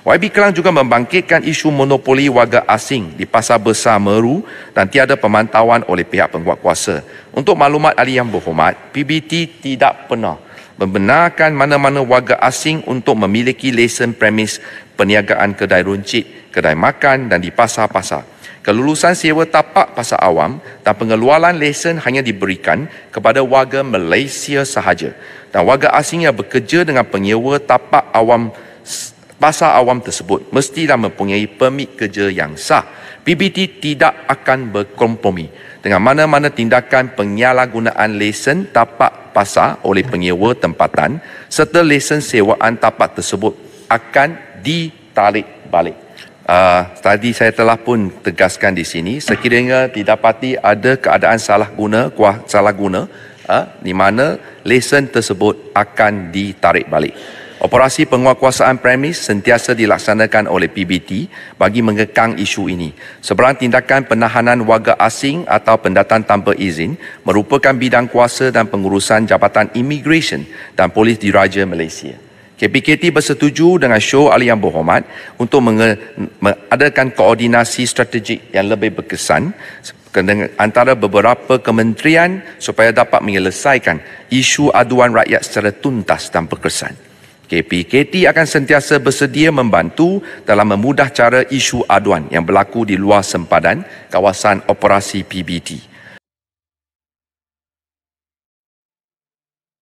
YB Kelang juga membangkitkan isu monopoli warga asing di pasar besar Meru dan tiada pemantauan oleh pihak penguat kuasa. Untuk maklumat ahli yang berhormat, PBT tidak pernah membenarkan mana-mana warga asing untuk memiliki lesen premis perniagaan kedai runcit, kedai makan dan di pasar-pasar. Kelulusan sewa tapak pasar awam dan pengeluaran lesen hanya diberikan kepada warga Malaysia sahaja dan warga asing yang bekerja dengan penyewa tapak awam pasar awam tersebut mestilah mempunyai permit kerja yang sah. PBT tidak akan berkompromi dengan mana-mana tindakan penyalahgunaan lesen tapak pasar oleh penyewa tempatan serta lesen sewaan tapak tersebut akan ditarik balik. Uh, tadi saya telah pun tegaskan di sini sekiranya didapati ada keadaan salah guna kuah salah guna uh, di mana lesen tersebut akan ditarik balik. Operasi penguatkuasaan premis sentiasa dilaksanakan oleh PBT bagi mengekang isu ini. Seberang tindakan penahanan warga asing atau pendatang tanpa izin merupakan bidang kuasa dan pengurusan Jabatan Immigration dan Polis Diraja Malaysia. KPKT bersetuju dengan Show Ali Yang Berhormat untuk mengadakan koordinasi strategik yang lebih berkesan antara beberapa kementerian supaya dapat menyelesaikan isu aduan rakyat secara tuntas dan berkesan. KPKT akan sentiasa bersedia membantu dalam memudah cara isu aduan yang berlaku di luar sempadan kawasan operasi PBT.